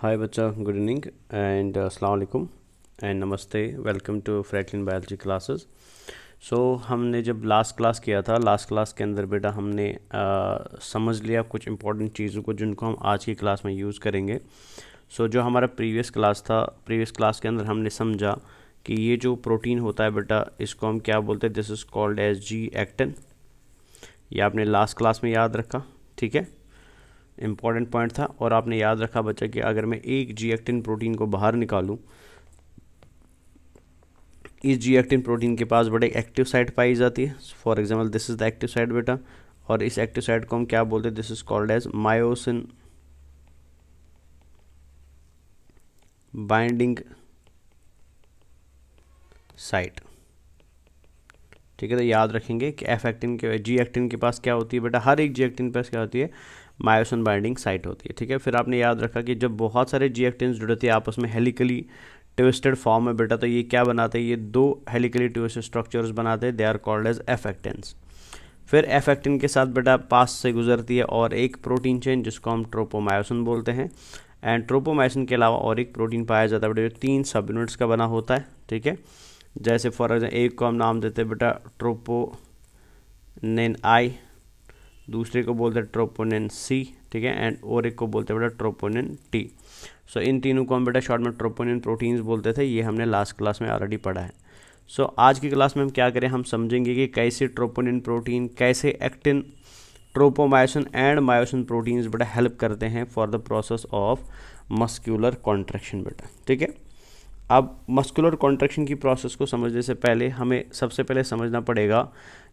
हाय बच्चा good evening and अलैक्म and नमस्ते welcome to Franklin biology classes so हमने जब लास्ट क्लास किया था लास्ट क्लास के अंदर बेटा हमने आ, uh, समझ लिया कुछ इंपॉर्टेंट चीज़ों को जिनको हम आज की क्लास में यूज़ करेंगे सो so, जो हमारा प्रीवियस क्लास था प्रीवियस क्लास के अंदर हमने समझा कि ये जो प्रोटीन होता है बेटा इसको हम क्या बोलते हैं this is called as G actin ये आपने लास्ट क्लास में याद रखा ठीक है इम्पॉर्टेंट पॉइंट था और आपने याद रखा बच्चा कि अगर मैं एक जी एक्टिन प्रोटीन को बाहर निकालूं इस जी एक्टिन प्रोटीन के पास बड़े एक्टिव साइट पाई जाती है for example this is the active site बेटा और इस एक्टिव साइट को हम क्या बोलते हैं this is called as myosin binding site ठीक है तो याद रखेंगे कि एफ एक्टिन के जी एक्टिन के पास क्या होती है बेटा हर एक जी एक्टिन पास क्या होती है मायोसन बाइंडिंग साइट होती है ठीक है फिर आपने याद रखा कि जब बहुत सारे जी एक्टिन जुड़े थे आपस में हेलिकली ट्विस्टेड फॉर्म में बेटा तो ये क्या बनाते हैं ये दो हेलिकली ट्विस्टेड स्ट्रक्चर्स बनाते हैं they are called as F actins फिर एफेक्टिन के साथ बेटा पास से गुजरती है और एक प्रोटीन चेन जिसको हम ट्रोपोमायोसिन बोलते हैं एंड ट्रोपोमायोसिन के अलावा और एक प्रोटीन पाया जाता है बेटा जो तीन सब यूनिट्स का बना होता है ठीक है जैसे फॉर एग्जाम्पल एक को हम नाम देते हैं बेटा ट्रोपो नेन आई दूसरे को बोलते हैं ट्रोपोनिन सी ठीक है एंड और एक को बोलते हैं बेटा ट्रोपोनिन टी सो इन तीनों को हम बेटा शॉर्ट में ट्रोपोनिन प्रोटीन्स बोलते थे ये हमने लास्ट क्लास में ऑलरेडी पढ़ा है सो so, आज की क्लास में हम क्या करें हम समझेंगे कि कैसे ट्रोपोनिन प्रोटीन कैसे actin tropomyosin and myosin proteins बेटा हेल्प करते हैं for the process of muscular contraction बेटा ठीक है अब मस्कुलर कॉन्ट्रेक्शन की प्रोसेस को समझने से पहले हमें सबसे पहले समझना पड़ेगा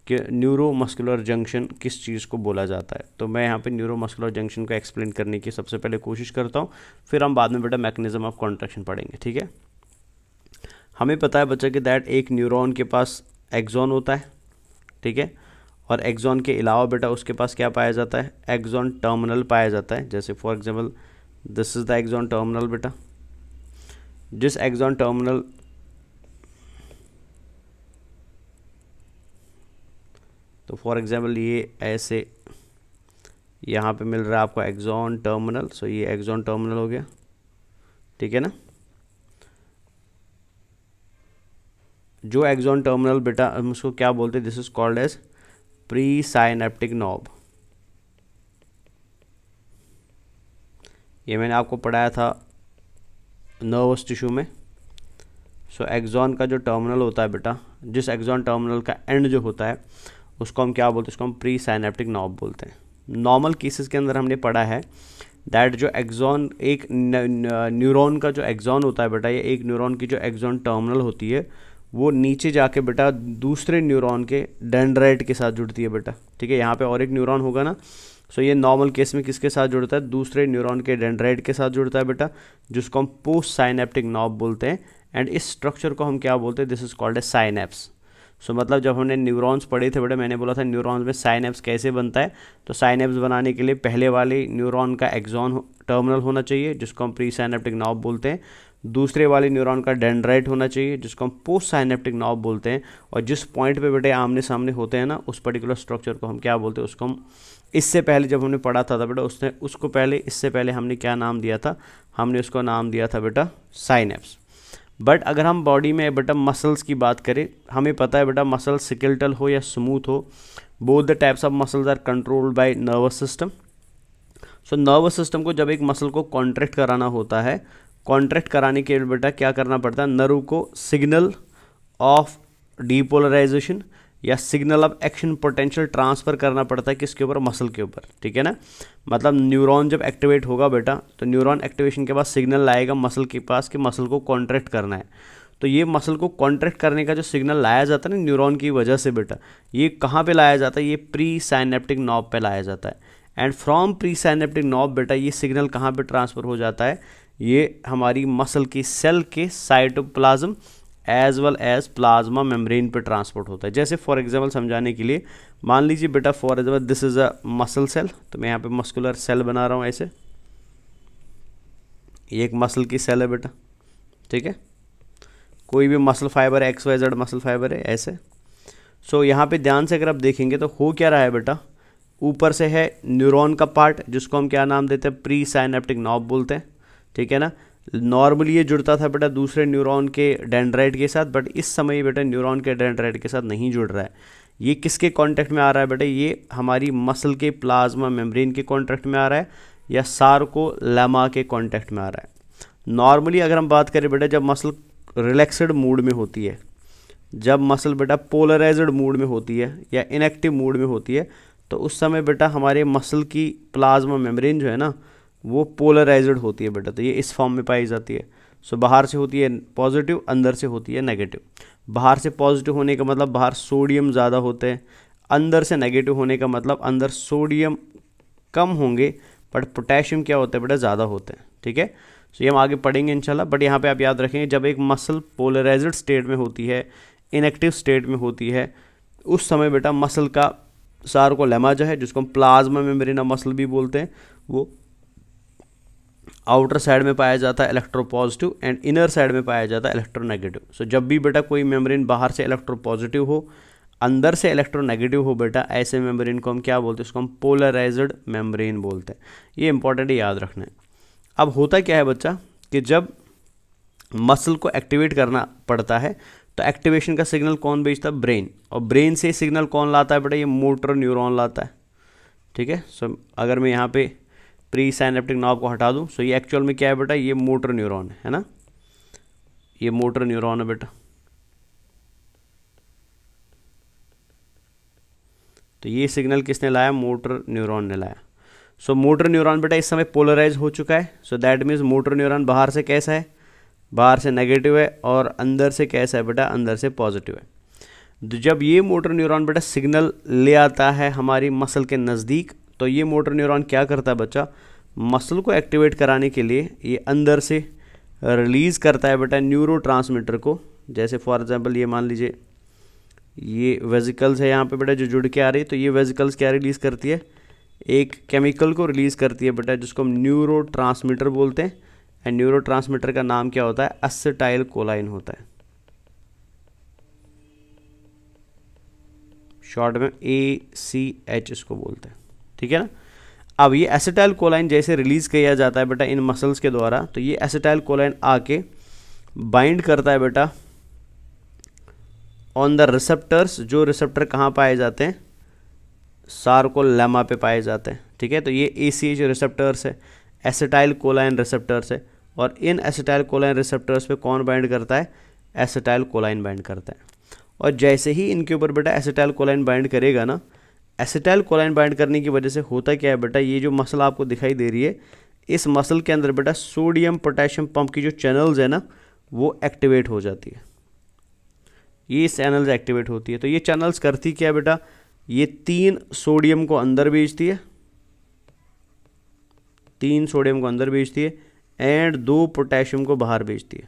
कि न्यूरो मस्कुलर जंक्शन किस चीज़ को बोला जाता है तो मैं यहाँ पे न्यूरो मस्कुलर जंक्शन को एक्सप्लेन करने की सबसे पहले कोशिश करता हूँ फिर हम बाद में बेटा मैकेनिज्म ऑफ कॉन्ट्रेक्शन पढ़ेंगे ठीक है हमें पता है बच्चा कि दैट एक न्यूरॉन के पास एक्जॉन होता है ठीक है और एक्जॉन के अलावा बेटा उसके पास क्या पाया जाता है एक्जॉन टर्मिनल पाया जाता है जैसे for example this is the axon terminal बेटा जिस एक्जॉन टर्मिनल तो फॉर एग्ज़ाम्पल ये ऐसे यहाँ पे मिल रहा है आपको एग्जॉन टर्मिनल सो ये एग्जॉन टर्मिनल हो गया ठीक है ना जो एग्जॉन टर्मिनल बेटा हम उसको क्या बोलते हैं this is called as presynaptic knob ये मैंने आपको पढ़ाया था नर्वस टिश्यू में सो so, एग्जॉन का जो टर्मिनल होता है बेटा जिस एग्जॉन टर्मिनल का एंड जो होता है उसको हम क्या बोलते हैं उसको हम प्री साइनेप्टिक नॉब बोलते हैं नॉर्मल केसेस के अंदर हमने पढ़ा है दैट जो एग्जॉन एक न्यूरॉन का जो एग्जॉन होता है बेटा या एक न्यूरॉन की जो एग्जॉन टर्मिनल होती है वो नीचे जाके बेटा दूसरे न्यूरॉन के डेंड्राइट के साथ जुड़ती है बेटा ठीक है यहाँ पे और एक न्यूरॉन होगा ना सो ये नॉर्मल केस में किसके साथ जुड़ता है दूसरे न्यूरॉन के डेंड्राइट के साथ जुड़ता है बेटा जिसको हम पोस्ट साइनेप्टिक नॉब बोलते हैं एंड इस स्ट्रक्चर को हम क्या बोलते हैं this is called a synapse so so, मतलब जब हमने न्यूरॉन्स पढ़े थे बड़े मैंने बोला था न्यूरॉन्स में साइनेप्स कैसे बनता है तो साइनेप्स बनाने के लिए पहले वाले न्यूरॉन का एक्जॉन टर्मिनल होना चाहिए जिसको हम प्री साइनेप्टिक नॉब बोलते हैं दूसरे वाले न्यूरॉन का डेंड्राइट होना चाहिए जिसको हम पोस्ट साइनेप्टिक नॉब बोलते हैं और जिस पॉइंट पे बेटे आमने सामने होते हैं ना उस पर्टिकुलर स्ट्रक्चर को हम क्या बोलते हैं उसको हम इससे पहले जब हमने पढ़ा था, था बेटा उसने उसको पहले इससे पहले हमने क्या नाम दिया था हमने उसको नाम दिया था बेटा साइनेप्स बट अगर हम बॉडी में बेटा मसल्स की बात करें हमें पता है बेटा मसल सिकल्टल हो या स्मूथ हो both the types of muscles are controlled by nervous system so nervous system को जब एक मसल को कॉन्ट्रैक्ट कराना होता है कॉन्ट्रैक्ट कराने के लिए बेटा क्या करना पड़ता है नर्व को सिग्नल ऑफ डीपोलराइजेशन या सिग्नल अब एक्शन पोटेंशियल ट्रांसफ़र करना पड़ता है किसके ऊपर मसल के ऊपर ठीक है ना मतलब न्यूरॉन जब एक्टिवेट होगा बेटा तो न्यूरॉन एक्टिवेशन के बाद सिग्नल लाएगा मसल के पास कि मसल को कॉन्ट्रैक्ट करना है तो ये मसल को कॉन्ट्रैक्ट करने का जो सिग्नल लाया जाता है ना न्यूरॉन की वजह से बेटा ये कहाँ पे लाया जाता है ये प्री साइनेप्टिक नॉब पे लाया जाता है and from presynaptic knob बेटा ये सिग्नल कहाँ पे ट्रांसफ़र हो जाता है ये हमारी मसल की सेल के cytoplasm as well as plasma membrane पे ट्रांसपोर्ट होता है जैसे फॉर एग्जाम्पल समझाने के लिए मान लीजिए बेटा for example this is a muscle cell तो मैं यहाँ पे मस्कुलर सेल बना रहा हूँ ऐसे ये एक मसल की सेल है बेटा ठीक है कोई भी मसल फाइबर है X Y Z muscle fibre है ऐसे सो so, यहाँ पे ध्यान से अगर आप देखेंगे तो हो क्या रहा है बेटा ऊपर से है न्यूरॉन का पार्ट जिसको हम क्या नाम देते हैं प्री साइनेप्टिक नॉब बोलते हैं ठीक है ना नॉर्मली ये जुड़ता था बेटा दूसरे न्यूरॉन के डेंड्राइट के साथ बट इस समय ये बेटा न्यूरॉन के डेंड्राइट के साथ नहीं जुड़ रहा है ये किसके कॉन्टैक्ट में आ रहा है बेटा ये हमारी मसल के प्लाज्मा मेम्ब्रेन के कॉन्टैक्ट में आ रहा है या सार को लेमा के कॉन्टैक्ट में आ रहा है नॉर्मली अगर हम बात करें बेटा जब मसल रिलैक्सड मूड में होती है जब मसल बेटा पोलराइज्ड मूड में होती है या इनएक्टिव मूड में होती है तो उस समय बेटा हमारे मसल की प्लाज्मा मेम्ब्रेन जो है ना वो पोलराइज्ड होती है बेटा तो ये इस फॉर्म में पाई जाती है सो बाहर से होती है पॉजिटिव अंदर से होती है नेगेटिव बाहर से पॉजिटिव होने का मतलब बाहर सोडियम ज़्यादा होते हैं अंदर से नेगेटिव होने का मतलब अंदर सोडियम कम होंगे बट पोटेशियम क्या होता है बेटा ज़्यादा होते हैं ठीक है सो ये हम आगे पढ़ेंगे इंशाल्लाह बट यहाँ पे आप याद रखेंगे जब एक मसल पोलराइज्ड स्टेट में होती है इनएक्टिव स्टेट में होती है उस समय बेटा मसल का सार को लेमा जो है जिसको हम प्लाज्मा मेम्ब्रेन मसल भी बोलते हैं वो आउटर साइड में पाया जाता है electropositive and inner side में पाया जाता है इलेक्ट्रो नेगेटिव सो जब भी बेटा कोई मेम्ब्रेन बाहर से इलेक्ट्रो पॉजिटिव हो अंदर से इलेक्ट्रो नेगेटिव हो बेटा ऐसे मेम्ब्रेन को हम क्या बोलते हैं उसको हम पोलराइज्ड मेम्ब्रेन बोलते हैं ये इंपॉर्टेंट याद रखना है अब होता क्या है बच्चा कि जब मसल को एक्टिवेट करना पड़ता है तो एक्टिवेशन का सिग्नल कौन भेजता है ब्रेन और ब्रेन से सिग्नल कौन लाता है बेटा ये मोटर न्यूरोन लाता है ठीक है सो अगर मैं यहाँ पे प्री साइनेप्टिक नॉब को हटा दूँ सो ये एक्चुअल में क्या है बेटा ये मोटर न्यूरॉन है ना ये मोटर न्यूरॉन है बेटा तो ये सिग्नल किसने लाया मोटर न्यूरॉन ने लाया सो मोटर न्यूरॉन बेटा इस समय पोलराइज हो चुका है so that means motor neuron बाहर से कैसा है बाहर से नेगेटिव है और अंदर से कैसा है बेटा अंदर से पॉजिटिव है तो जब ये मोटर न्यूरॉन बेटा सिग्नल ले आता है हमारी मसल के नज़दीक तो ये मोटर न्यूरॉन क्या करता है बच्चा मसल को एक्टिवेट कराने के लिए ये अंदर से रिलीज़ करता है बेटा न्यूरो को जैसे फॉर एग्ज़ाम्पल ये मान लीजिए ये वेजिकल्स है यहाँ पे बेटा जो जुड़ के आ रही है तो ये वेजिकल्स क्या रिलीज़ करती है एक केमिकल को रिलीज़ करती है बेटा जिसको हम न्यूरो बोलते हैं एंड न्यूरो का नाम क्या होता है असटाइल कोलाइन होता है शॉर्ट में ए सी एच इसको बोलते हैं ठीक है ना अब ये एसेटाइल कोलाइन जैसे रिलीज़ किया जाता है बेटा इन मसल्स के द्वारा तो ये एसेटाइल कोलाइन आके बाइंड करता है बेटा ऑन द रिसेप्टर्स जो रिसेप्टर कहाँ पाए जाते हैं सार्कोलेमा पे पाए जाते हैं ठीक है तो ये ए सी एच रिसेप्टर्स है एसेटाइल कोलाइन रिसेप्टर्स है और इन एसेटाइल कोलाइन रिसेप्टर्स पे कौन बाइंड करता है एसेटाइल कोलाइन बाइंड करता है और जैसे ही इनके ऊपर बेटा एसेटाइल कोलाइन बाइंड करेगा ना एसिटाइल कोलाइन बाइंड करने की वजह से होता क्या है बेटा ये जो मसल आपको दिखाई दे रही है इस मसल के अंदर बेटा सोडियम पोटेशियम पंप की जो चैनल्स है ना वो एक्टिवेट हो जाती है ये चैनल्स एक्टिवेट होती है तो ये चैनल्स करती क्या बेटा ये तीन सोडियम को अंदर भेजती है तीन सोडियम को अंदर भेजती है एंड दो पोटेशियम को बाहर भेजती है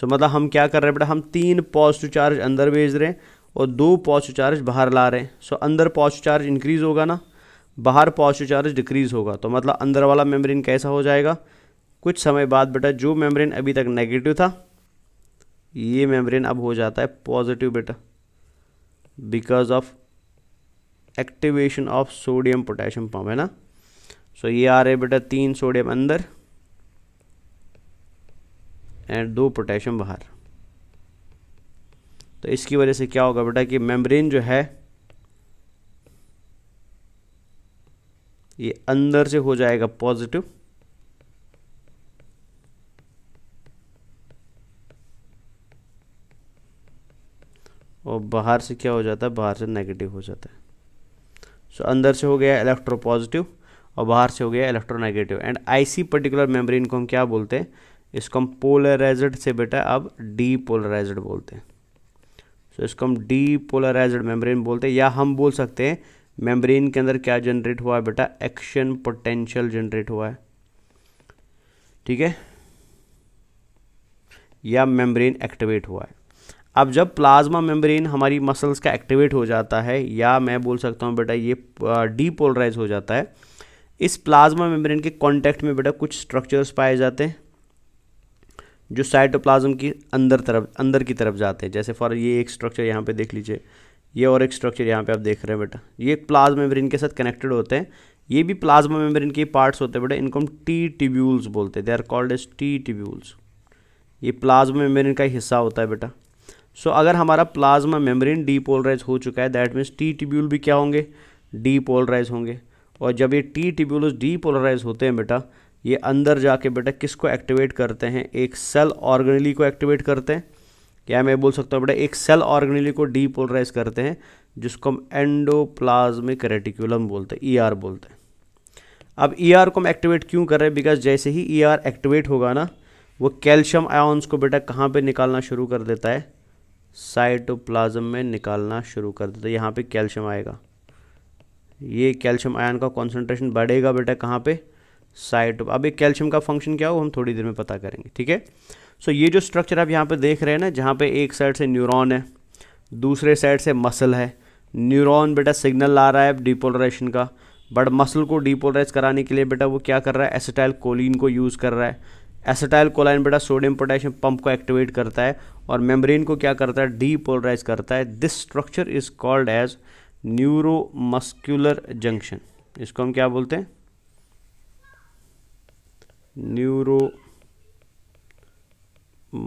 सो so, मतलब हम क्या कर रहे हैं बेटा हम तीन पॉजिटिव चार्ज अंदर भेज रहे हैं और दो पॉजिटिव चार्ज बाहर ला रहे हैं सो अंदर पॉजिटिव चार्ज इंक्रीज़ होगा ना बाहर पॉजिटिव चार्ज डिक्रीज़ होगा तो मतलब अंदर वाला मेम्ब्रेन कैसा हो जाएगा कुछ समय बाद बेटा जो मेम्ब्रेन अभी तक नेगेटिव था ये मेम्ब्रेन अब हो जाता है पॉजिटिव बेटा because of activation of sodium potassium pump है ना सो ये आ रहे बेटा तीन सोडियम अंदर एंड दो पोटेशियम बाहर तो इसकी वजह से क्या होगा बेटा कि मेम्ब्रेन जो है ये अंदर से हो जाएगा पॉजिटिव और बाहर से क्या हो जाता है बाहर से नेगेटिव हो जाता है सो so, अंदर से हो गया इलेक्ट्रो पॉजिटिव और बाहर से हो गया electronegative and IC particular membrane को हम क्या बोलते हैं इसको हम पोलराइज्ड से बेटा अब डीपोलराइज्ड बोलते हैं सो so, इसको हम डीपोलराइज्ड मेम्ब्रेन बोलते हैं या हम बोल सकते हैं मेम्ब्रेन के अंदर क्या जनरेट हुआ है बेटा एक्शन पोटेंशियल जनरेट हुआ है ठीक है या मेम्ब्रेन एक्टिवेट हुआ है अब जब प्लाज्मा मेम्ब्रेन हमारी मसल्स का एक्टिवेट हो जाता है या मैं बोल सकता हूँ बेटा ये डीपोलराइज हो जाता है इस प्लाज्मा मेम्ब्रेन के कॉन्टेक्ट में बेटा कुछ स्ट्रक्चर्स पाए जाते हैं जो साइटोप्लाज्म की अंदर तरफ अंदर की तरफ जाते हैं जैसे फॉर ये एक स्ट्रक्चर यहाँ पे देख लीजिए ये और एक स्ट्रक्चर यहाँ पे आप देख रहे हैं बेटा ये एक प्लाज्मा मेम्ब्रेन के साथ कनेक्टेड होते हैं ये भी प्लाज्मा मेम्ब्रेन के पार्ट्स होते हैं बेटा इनको हम टी टिब्यूल्स बोलते हैं they are called as T tubules ये प्लाज्मा मेम्ब्रेन का हिस्सा होता है बेटा सो so, अगर हमारा प्लाज्मा मेम्ब्रेन डीपोलराइज हो चुका है दैट मीन्स टी टिब्यूल भी क्या होंगे डीपोलराइज होंगे और जब ये टी टिब्यूल्स डीपोलराइज होते हैं बेटा ये अंदर जाके बेटा किसको एक्टिवेट करते हैं एक सेल ऑर्गेनली को एक्टिवेट करते हैं क्या मैं बोल सकता हूँ बेटा एक सेल ऑर्गेनली को डीपोलराइज करते हैं जिसको हम एंडोप्लाज्मिक रेटिकुलम बोलते हैं ईआर e बोलते हैं अब ईआर e को हम एक्टिवेट क्यों कर रहे हैं बिकॉज जैसे ही ईआर e एक्टिवेट होगा ना वो कैल्शियम आयन्स को बेटा कहाँ पर निकालना शुरू कर देता है साइटोप्लाज्म में निकालना शुरू कर देता है यहाँ पर कैल्शियम आएगा ये कैल्शियम आयन का कॉन्सेंट्रेशन बढ़ेगा बेटा कहाँ पर साइट अब एक कैल्शियम का फंक्शन क्या हो हम थोड़ी देर में पता करेंगे ठीक है सो ये जो स्ट्रक्चर आप यहाँ पर देख रहे हैं ना जहाँ पर एक साइड से न्यूरोन है दूसरे साइड से मसल है न्यूरोन बेटा सिग्नल ला रहा है डिपोलराइजेशन का बट मसल को डिपोलराइज कराने के लिए बेटा वो क्या कर रहा है एसिटाइल कोलिन को यूज़ कर रहा है एसिटाइल कोलाइन बेटा सोडियम पोटेशियम पंप को एक्टिवेट करता है और मेम्ब्रेन को क्या करता है डीपोलराइज करता है this structure is called as neuromuscular junction इसको हम क्या बोलते हैं न्यूरो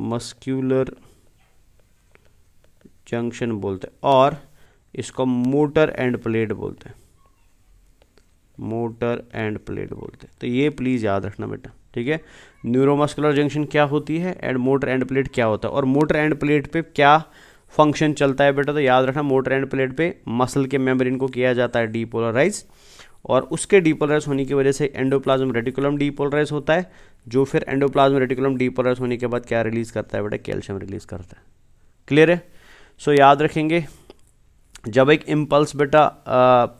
मस्क्यूलर जंक्शन बोलते हैं और इसको मोटर एंड प्लेट बोलते हैं मोटर एंड प्लेट बोलते हैं तो ये प्लीज़ याद रखना बेटा ठीक है न्यूरोमस्कुलर जंक्शन क्या होती है एंड मोटर एंड प्लेट क्या होता है और मोटर एंड प्लेट पे क्या फंक्शन चलता है बेटा तो याद रखना मोटर एंड प्लेट पे मसल के मेम्ब्रेन को किया जाता है डीपोलराइज और उसके डीपोलराइज होने की वजह से एंडोप्लाज्म रेटिकुलम डीपोलराइज होता है जो फिर एंडोप्लाज्म रेटिकुलम डीपोलराइज होने के बाद क्या रिलीज़ करता है बेटा कैल्शियम रिलीज़ करता है क्लियर है सो so, याद रखेंगे जब एक इम्पल्स बेटा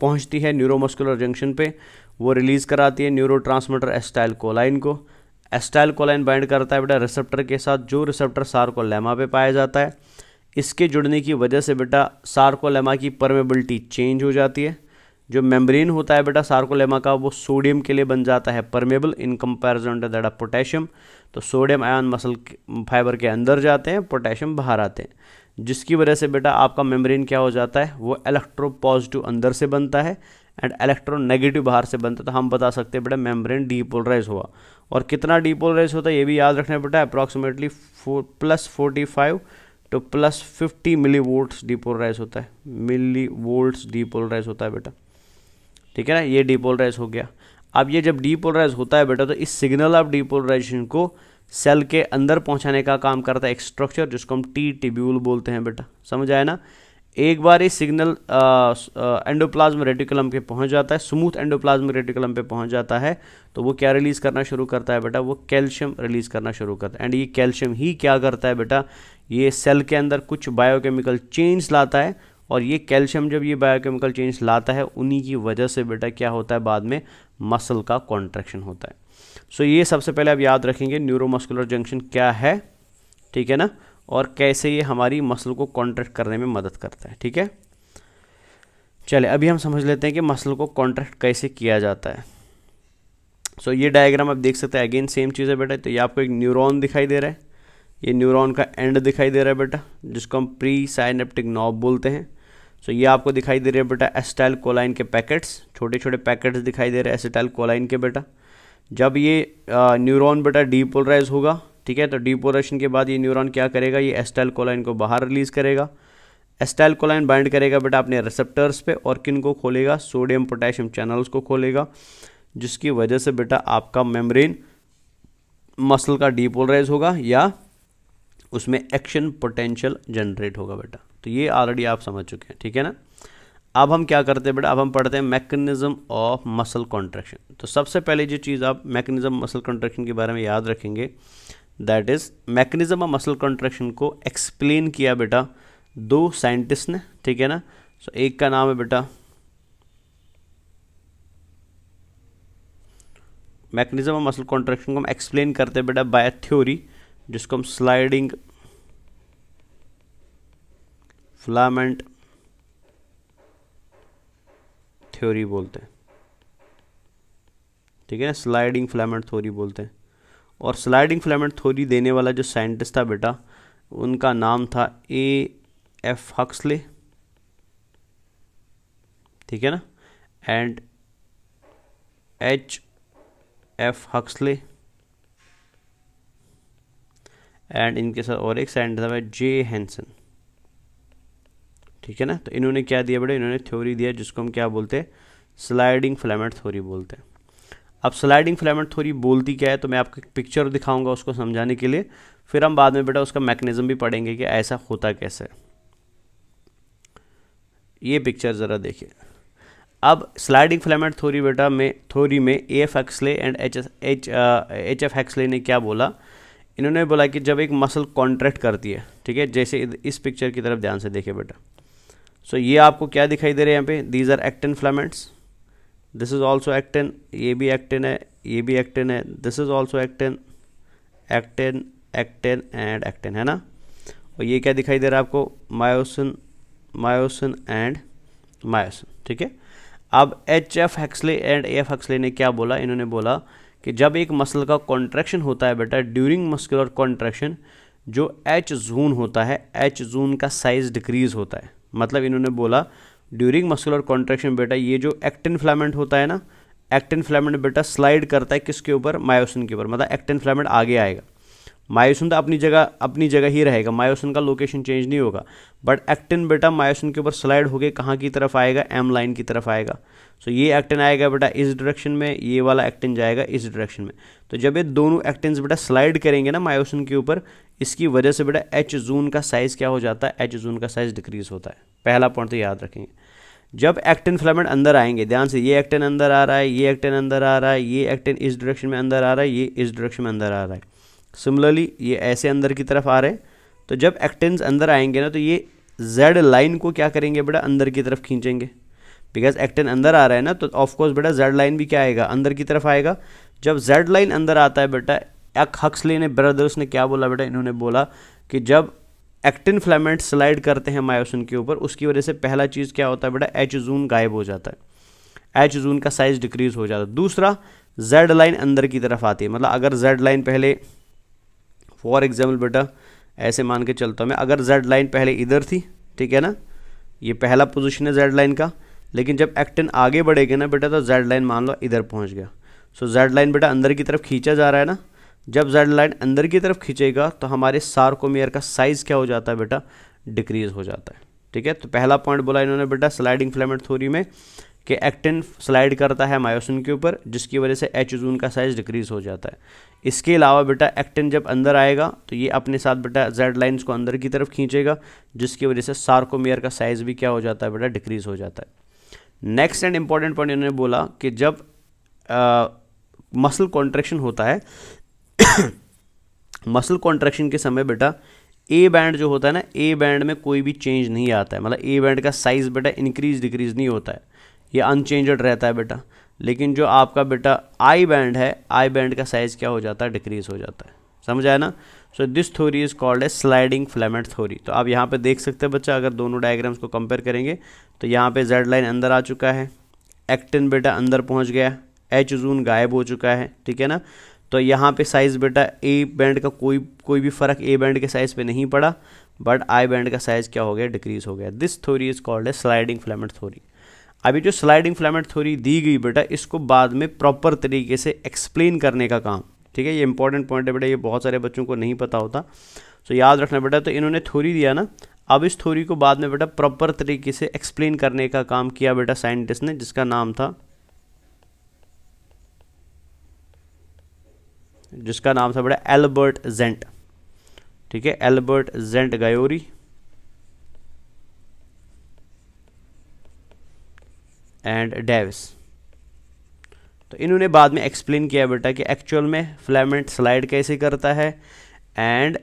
पहुंचती है न्यूरोमस्कुलर जंक्शन पे वो रिलीज़ कराती है न्यूरो ट्रांसमीटर एस्टाइल कोलाइन को एस्टाइल कोलाइन बाइंड करता है बेटा रिसेप्टर के साथ जो रिसेप्टर सार्कोलेमा पे पाया जाता है इसके जुड़ने की वजह से बेटा सार्कोलेमा की परमेबिलिटी चेंज हो जाती है जो मेम्ब्रेन होता है बेटा सार्कोलेमा का वो सोडियम के लिए बन जाता है permeable in comparison to that of potassium तो सोडियम आयन मसल फाइबर के अंदर जाते हैं पोटेशियम बाहर आते हैं जिसकी वजह से बेटा आपका मेम्ब्रेन क्या हो जाता है वो इलेक्ट्रो पॉजिटिव अंदर से बनता है एंड इलेक्ट्रो नेगेटिव बाहर से बनता है तो हम बता सकते हैं बेटा मेम्ब्रेन डीपोलराइज हुआ और कितना डीपोलराइज होता है ये भी याद रखना है बेटा approximately plus forty five to plus fifty millivolts depolarize होता है मिली वोल्ट्स डीपोलराइज होता है बेटा ठीक है ना ये डिपोलराइज हो गया अब ये जब डिपोलराइज होता है बेटा तो इस सिग्नल ऑफ डिपोलराइजेशन को सेल के अंदर पहुंचाने का काम करता है एक स्ट्रक्चर जिसको हम टी टिब्यूल बोलते हैं बेटा समझ आए ना एक बार ये सिग्नल एंडोप्लाज्म रेटिकुलम पे पहुंच जाता है स्मूथ एंडोप्लाज्म रेटिकुलम पे पहुंच जाता है तो वो क्या रिलीज़ करना शुरू करता है बेटा वो कैल्शियम रिलीज़ करना शुरू करता है एंड ये कैल्शियम ही क्या करता है बेटा ये सेल के अंदर कुछ बायोकेमिकल चेंज लाता है और ये कैल्शियम जब ये बायोकेमिकल चेंज लाता है उन्हीं की वजह से बेटा क्या होता है बाद में मसल का कॉन्ट्रेक्शन होता है सो so, ये सबसे पहले आप याद रखेंगे न्यूरोमस्कुलर जंक्शन क्या है ठीक है ना और कैसे ये हमारी मसल को कॉन्ट्रैक्ट करने में मदद करता है ठीक है चले अभी हम समझ लेते हैं कि मसल को कॉन्ट्रैक्ट कैसे किया जाता है सो so, ये डायग्राम आप देख सकते हैं अगेन सेम चीज़ है बेटा तो ये आपको एक न्यूरोन दिखाई दे रहा है ये न्यूरॉन का एंड दिखाई दे रहा है बेटा जिसको हम प्री साइनेप्टिक नॉब बोलते हैं सो ये आपको दिखाई दे रहे हैं बेटा एस्टाइल कोलाइन के पैकेट्स छोटे छोटे पैकेट्स दिखाई दे रहे हैं एस्टाइल कोलाइन के बेटा जब ये न्यूरॉन बेटा डीपोलराइज होगा ठीक है तो डीपोलेशन के बाद ये न्यूरॉन क्या करेगा ये एस्टाइल कोलाइन को बाहर रिलीज करेगा एस्टाइल कोलाइन बाइंड करेगा बेटा अपने रिसेप्टर्स पे और किन को खोलेगा सोडियम पोटेशियम चैनल्स को खोलेगा जिसकी वजह से बेटा आपका मेम्ब्रेन मसल का डीपोलराइज होगा या उसमें एक्शन पोटेंशियल जनरेट होगा बेटा तो ये ऑलरेडी आप समझ चुके हैं ठीक है ना अब हम क्या करते हैं बेटा अब हम पढ़ते हैं मैकेनिज्म ऑफ मसल कॉन्ट्रेक्शन तो सबसे पहले जो चीज़ आप मैकेनिज्म मसल कॉन्ट्रेक्शन के बारे में याद रखेंगे that is mechanism of muscle contraction को एक्सप्लेन किया बेटा दो साइंटिस्ट ने ठीक है ना सो एक का नाम है बेटा मैकेनिज्म ऑफ मसल कॉन्ट्रेक्शन को हम एक्सप्लेन करते हैं बेटा बाय थ्योरी जिसको हम स्लाइडिंग फ्लामेंट थ्योरी बोलते हैं ठीक है स्लाइडिंग फ्लामेंट थ्योरी बोलते हैं और स्लाइडिंग फ्लामेंट थ्योरी देने वाला जो साइंटिस्ट था बेटा उनका नाम था ए एफ हक्सले ठीक है ना and H F Huxley and इनके साथ और एक साइंटिस्ट था जे हैंसन ठीक है ना तो इन्होंने क्या दिया बेटे इन्होंने थ्योरी दिया जिसको हम क्या बोलते हैं स्लाइडिंग फ्लैमेट थ्योरी बोलते हैं अब स्लाइडिंग फ्लैमेट थ्योरी बोलती क्या है तो मैं आपको एक पिक्चर दिखाऊंगा उसको समझाने के लिए फिर हम बाद में बेटा उसका मैकेनिज्म भी पढ़ेंगे कि ऐसा होता कैसे ये पिक्चर ज़रा देखिए अब स्लाइडिंग फ्लैमेट थ्योरी बेटा में थ्योरी में A F Huxley and H S H H F Huxley ने क्या बोला इन्होंने बोला कि जब एक मसल कॉन्ट्रैक्ट करती है ठीक है जैसे इस पिक्चर की तरफ ध्यान से देखे बेटा सो ये आपको क्या दिखाई दे रहे हैं यहाँ पे these are actin filaments this is also actin ये भी एक्टिन है ये भी एक्टिन है this is also actin actin actin and actin है ना और ये क्या दिखाई दे रहा है आपको मायोसिन मायोसिन एंड मायोसिन ठीक है अब H F Huxley and A F Huxley ने क्या बोला इन्होंने बोला कि जब एक मसल का कॉन्ट्रैक्शन होता है बेटा ड्यूरिंग मस्कुलर कॉन्ट्रैक्शन जो एच जोन होता है एच जोन का साइज डिक्रीज होता है मतलब इन्होंने बोला ड्यूरिंग मस्कुलर कॉन्ट्रेक्शन बेटा ये जो एक्टिन फ्लैमेंट होता है ना एक्टिन फ्लैमेंट बेटा स्लाइड करता है किसके ऊपर मायोसिन के ऊपर मतलब एक्टिन फ्लैमेंट आगे आएगा मायोसिन तो अपनी जगह अपनी जगह ही रहेगा मायोसिन का लोकेशन चेंज नहीं होगा बट एक्टिन बेटा मायोसिन के ऊपर स्लाइड होके कहाँ की तरफ आएगा एम लाइन की तरफ आएगा सो ये एक्टिन आएगा बेटा इस डायरेक्शन में ये वाला एक्टिन जाएगा इस डायरेक्शन में तो जब ये दोनों एक्टिन्स बेटा स्लाइड करेंगे ना मायोसिन के ऊपर इसकी वजह से बेटा एच जून का साइज़ क्या हो जाता है एच जून का साइज़ डिक्रीज होता है पहला पॉइंट तो याद रखेंगे जब एक्टिन फिलामेंट अंदर आएंगे ध्यान से ये एक्टिन अंदर आ रहा है ये एक्टिन अंदर आ रहा है ये एक्टिन इस डायरेक्शन में अंदर आ रहा है ये इस डायरेक्शन में अंदर आ रहा है सिमिलरली ये ऐसे अंदर की तरफ आ रहे हैं तो जब एक्टिन अंदर आएंगे ना तो ये जेड लाइन को क्या करेंगे बेटा अंदर की तरफ खींचेंगे बिकॉज एक्टिन अंदर आ रहा है ना तो ऑफकोर्स बेटा जेड लाइन भी क्या आएगा अंदर की तरफ आएगा जब जेड लाइन अंदर आता है बेटा एक हक्सली ने ब्रदर्स ने क्या बोला बेटा इन्होंने बोला कि जब एक्टिन फ्लैमेंट स्लाइड करते हैं मायोसिन के ऊपर उसकी वजह से पहला चीज़ क्या होता है बेटा एच जून गायब हो जाता है एच जून का साइज डिक्रीज हो जाता है दूसरा जेड लाइन अंदर की तरफ आती है मतलब अगर जेड लाइन पहले फॉर एग्जाम्पल बेटा ऐसे मान के चलता हूँ मैं अगर जेड लाइन पहले इधर थी ठीक है ना ये पहला पोजिशन है जेड लाइन का लेकिन जब एक्टिन आगे बढ़ेगा ना बेटा तो जेड लाइन मान लो इधर पहुँच गया सो जेड लाइन बेटा अंदर की तरफ खींचा जा रहा है ना जब जेड लाइन अंदर की तरफ खींचेगा तो हमारे सार्कोमियर का साइज़ क्या हो जाता है बेटा डिक्रीज़ हो जाता है ठीक है तो पहला पॉइंट बोला इन्होंने बेटा स्लाइडिंग फ्लेमेंट थ्योरी में कि एक्टिन स्लाइड करता है मायोसिन के ऊपर जिसकी वजह से एच जून का साइज़ डिक्रीज़ हो जाता है इसके अलावा बेटा एक्टिन जब अंदर आएगा तो ये अपने साथ बेटा जेड लाइन को अंदर की तरफ खींचेगा जिसकी वजह से सार्कोमियर का साइज़ भी क्या हो जाता है बेटा डिक्रीज़ हो जाता है नेक्स्ट एंड इम्पॉर्टेंट पॉइंट इन्होंने बोला कि जब मसल कॉन्ट्रेक्शन होता है मसल कॉन्ट्रेक्शन के समय बेटा ए बैंड जो होता है ना ए बैंड में कोई भी चेंज नहीं आता है मतलब ए बैंड का साइज़ बेटा इंक्रीज डिक्रीज नहीं होता है ये अनचेंजड रहता है बेटा लेकिन जो आपका बेटा आई बैंड है आई बैंड का साइज़ क्या हो जाता है डिक्रीज हो जाता है समझ आया ना so this theory is called a sliding filament theory तो आप यहाँ पे देख सकते हैं बच्चा अगर दोनों डायग्राम्स को कंपेयर करेंगे तो यहाँ पे जेड लाइन अंदर आ चुका है एक्टिन बेटा अंदर पहुँच गया एच जून गायब हो चुका है ठीक है ना तो यहाँ पे साइज़ बेटा ए बैंड का कोई कोई भी फ़र्क ए बैंड के साइज़ पे नहीं पड़ा बट आई बैंड का साइज़ क्या हो गया डिक्रीज़ हो गया this theory is called a sliding filament theory अभी जो स्लाइडिंग फिलामेंट थ्योरी दी गई बेटा इसको बाद में प्रॉपर तरीके से एक्सप्लेन करने का काम ठीक है ये इंपॉर्टेंट पॉइंट है बेटा ये बहुत सारे बच्चों को नहीं पता होता तो याद रखना बेटा तो इन्होंने थ्योरी दिया ना अब इस थ्योरी को बाद में बेटा प्रॉपर तरीके से एक्सप्लेन करने का काम किया बेटा साइंटिस्ट ने जिसका नाम था जिसका नाम था बेटा एल्बर्ट जेंट ठीक है एल्बर्ट जेंट गायोरी एंड डेविस तो इन्होंने बाद में एक्सप्लेन किया बेटा कि एक्चुअल में फ्लैमेंट स्लाइड कैसे करता है एंड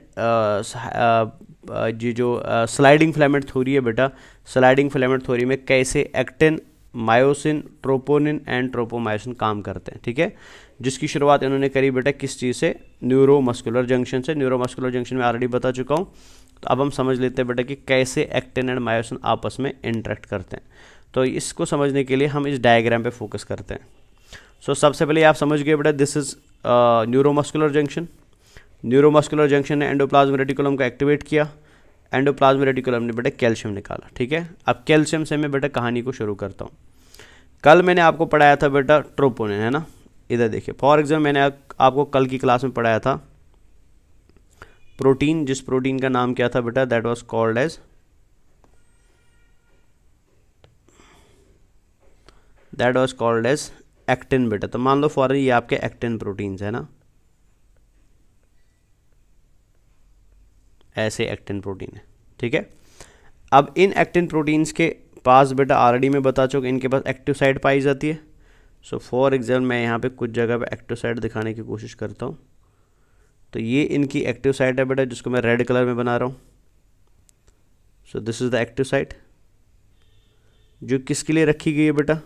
ये जो स्लाइडिंग फ्लैमेंट थ्योरी है बेटा स्लाइडिंग फ्लैमेंट थ्योरी में कैसे actin myosin troponin and tropomyosin काम करते हैं ठीक है जिसकी शुरुआत इन्होंने करी बेटा किस चीज़ से न्यूरोमस्कुलर जंक्शन से न्यूरोमस्कुलर जंक्शन में ऑलरेडी बता चुका हूँ तो अब हम समझ लेते हैं बेटा कि कैसे एक्टिन एंड मायोसिन आपस में इंटरेक्ट करते हैं तो इसको समझने के लिए हम इस डायग्राम पे फोकस करते हैं सो so, सबसे पहले आप समझ गए बेटा this is neuromuscular junction neuromuscular junction ने एंडोप्लाज्मा रेटिकुलम को एक्टिवेट किया एंडोप्लाज्मा रेटिकुलम ने बेटा कैल्शियम निकाला ठीक है अब कैल्शियम से मैं बेटा कहानी को शुरू करता हूँ कल मैंने आपको पढ़ाया था बेटा ट्रोपोनिन है ना इधर देखिए फॉर एग्जाम्पल मैंने आपको कल की क्लास में पढ़ाया था प्रोटीन जिस प्रोटीन का नाम क्या था बेटा that was called as that was called as actin बेटा तो मान लो फॉरन ये आपके एक्टिन प्रोटीन्स है ना ऐसे एक्टिन प्रोटीन है ठीक है अब इन एक्टिन प्रोटीन्स के पास बेटा ऑलरेडी मैं बता चुका इनके पास एक्टिव साइड पाई जाती है सो फॉर एग्जाम्पल मैं यहाँ पे कुछ जगह पे एक्टिव साइड दिखाने की कोशिश करता हूँ तो ये इनकी एक्टिव साइट है बेटा जिसको मैं रेड कलर में बना रहा हूँ so this is the active site जो किसके लिए रखी गई है बेटा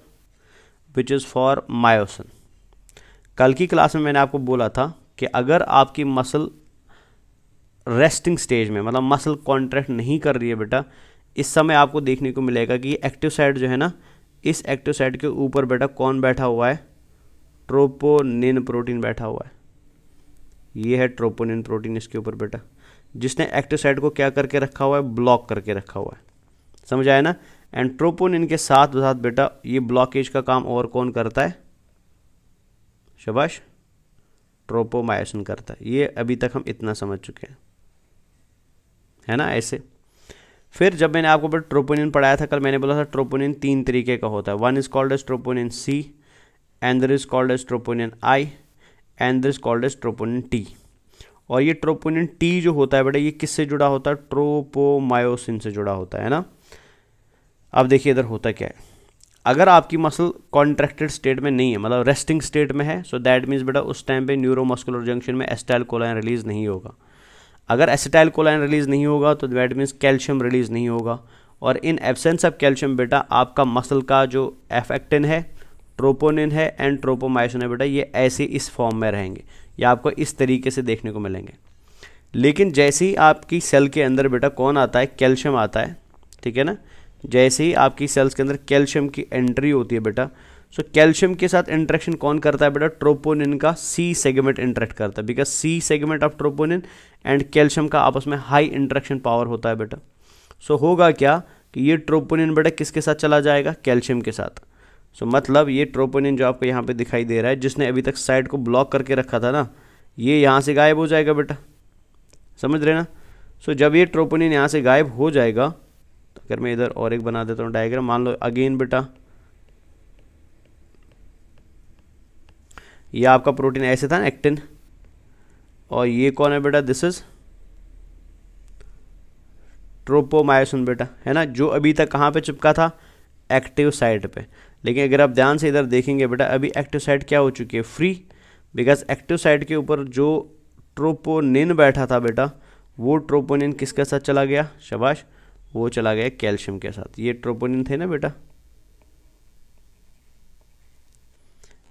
विच इज़ फॉर मायोसिन कल की क्लास में मैंने आपको बोला था कि अगर आपकी मसल रेस्टिंग स्टेज में मतलब मसल कॉन्ट्रैक्ट नहीं कर रही है बेटा इस समय आपको देखने को मिलेगा कि एक्टिव साइड जो है ना इस एक्टिव साइड के ऊपर बेटा कौन बैठा हुआ है ट्रोपोनिन प्रोटीन बैठा हुआ है ये है ट्रोपोनिन प्रोटीन इसके ऊपर बेटा जिसने एक्टिव साइड को क्या करके रखा हुआ है ब्लॉक करके रखा हुआ है समझ आया ना एंड ट्रोपोनिन के साथ साथ बेटा ये ब्लॉकेज का काम और कौन करता है शबाश ट्रोपोमायोसिन करता है ये अभी तक हम इतना समझ चुके हैं है ना ऐसे फिर जब मैंने आपको बेटा ट्रोपोनिन पढ़ाया था कल मैंने बोला था ट्रोपोनिन तीन तरीके का होता है one is called as troponin C and other is called as troponin I and other is called as troponin T और ये ट्रोपोनिन टी जो होता है बेटा ये किससे जुड़ा होता है ट्रोपोमायोसिन से जुड़ा होता है ना अब देखिए इधर होता क्या है अगर आपकी मसल कॉन्ट्रैक्टेड स्टेट में नहीं है मतलब रेस्टिंग स्टेट में है सो दैट मीन्स बेटा उस टाइम पे न्यूरोमस्कुलर जंक्शन में एस्टाइल कोलाइन रिलीज नहीं होगा अगर एस्टाइल कोलाइन रिलीज नहीं होगा तो दैट मीन्स कैल्शियम रिलीज नहीं होगा और इन एबसेंस ऑफ कैल्शियम बेटा आपका मसल का जो एफेक्टिन है ट्रोपोनिन है एंड ट्रोपोमाइसिन है बेटा ये ऐसे इस फॉर्म में रहेंगे ये आपको इस तरीके से देखने को मिलेंगे लेकिन जैसे ही आपकी सेल के अंदर बेटा कौन आता है कैल्शियम आता है ठीक है ना जैसे ही आपकी सेल्स के अंदर कैल्शियम की एंट्री होती है बेटा सो so, कैल्शियम के साथ इंट्रैक्शन कौन करता है बेटा ट्रोपोनिन का सी सेगमेंट इंट्रैक्ट करता है because C segment of troponin and calcium का आपस में हाई इंट्रैक्शन पावर होता है बेटा सो so, होगा क्या कि ये ट्रोपोनिन बेटा किसके साथ चला जाएगा कैल्शियम के साथ सो so, मतलब ये ट्रोपोनिन जो आपको यहाँ पे दिखाई दे रहा है जिसने अभी तक साइड को ब्लॉक करके रखा था ना ये यहाँ से गायब हो जाएगा बेटा समझ रहे ना सो so, जब ये ट्रोपोनिन यहाँ से गायब हो जाएगा तो अगर मैं इधर और एक बना देता हूँ डायग्राम मान लो अगेन बेटा ये आपका प्रोटीन ऐसे था ना एक्टिन और ये कौन है बेटा दिस इज़ ट्रोपोमायोसिन बेटा है ना जो अभी तक कहाँ पे चिपका था एक्टिव साइट पे लेकिन अगर आप ध्यान से इधर देखेंगे बेटा अभी एक्टिव साइट क्या हो चुकी है फ्री बिकॉज एक्टिव साइट के ऊपर जो ट्रोपोनिन बैठा था बेटा वो ट्रोपोनिन किसके साथ चला गया शबाश वो चला गया कैल्शियम के साथ ये ट्रोपोनिन थे ना बेटा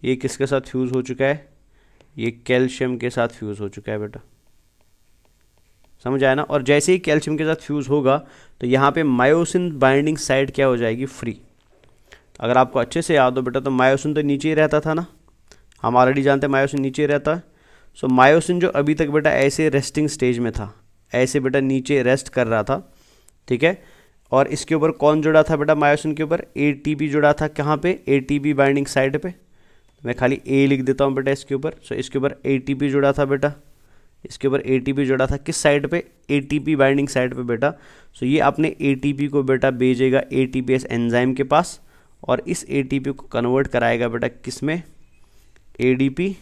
ये किसके साथ फ्यूज़ हो चुका है ये कैल्शियम के साथ फ्यूज़ हो चुका है बेटा समझ आया ना और जैसे ही कैल्शियम के साथ फ्यूज़ होगा तो यहाँ पे मायोसिन बाइंडिंग साइट क्या हो जाएगी फ्री अगर आपको अच्छे से याद हो बेटा तो मायोसिन तो नीचे ही रहता था ना हम ऑलरेडी जानते हैं मायोसिन नीचे रहता है सो मायोसिन जो अभी तक बेटा ऐसे रेस्टिंग स्टेज में था ऐसे बेटा नीचे रेस्ट कर रहा था ठीक है और इसके ऊपर कौन जुड़ा था बेटा मायोसिन के ऊपर ए जुड़ा था कहाँ पे ए बाइंडिंग साइड पे मैं खाली ए लिख देता हूँ बेटा इसके ऊपर सो इसके ऊपर ए जुड़ा था बेटा इसके ऊपर ए जुड़ा था किस साइड पे ए बाइंडिंग साइड पे बेटा सो ये आपने ए को बेटा भेजेगा ATPase enzyme के पास और इस ए को कन्वर्ट कराएगा बेटा किस में A D P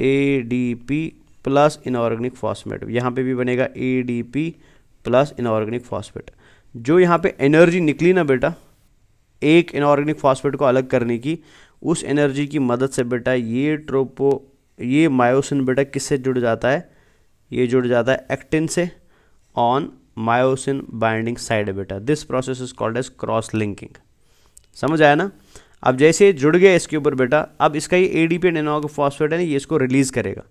A D P plus inorganic phosphate यहाँ पे भी बनेगा A D P plus inorganic phosphate जो यहाँ पे एनर्जी निकली ना बेटा एक इनऑर्गेनिक फॉस्फेट को अलग करने की उस एनर्जी की मदद से बेटा ये ट्रोपो ये मायोसिन बेटा किससे जुड़ जाता है ये जुड़ जाता है एक्टिन से ऑन मायोसिन बाइंडिंग साइड बेटा this process is called as cross linking समझ आया ना अब जैसे जुड़ गया इसके ऊपर बेटा अब इसका ये ए डी पी एंड एनोग फॉस्फेट है ना ये इसको रिलीज़ करेगा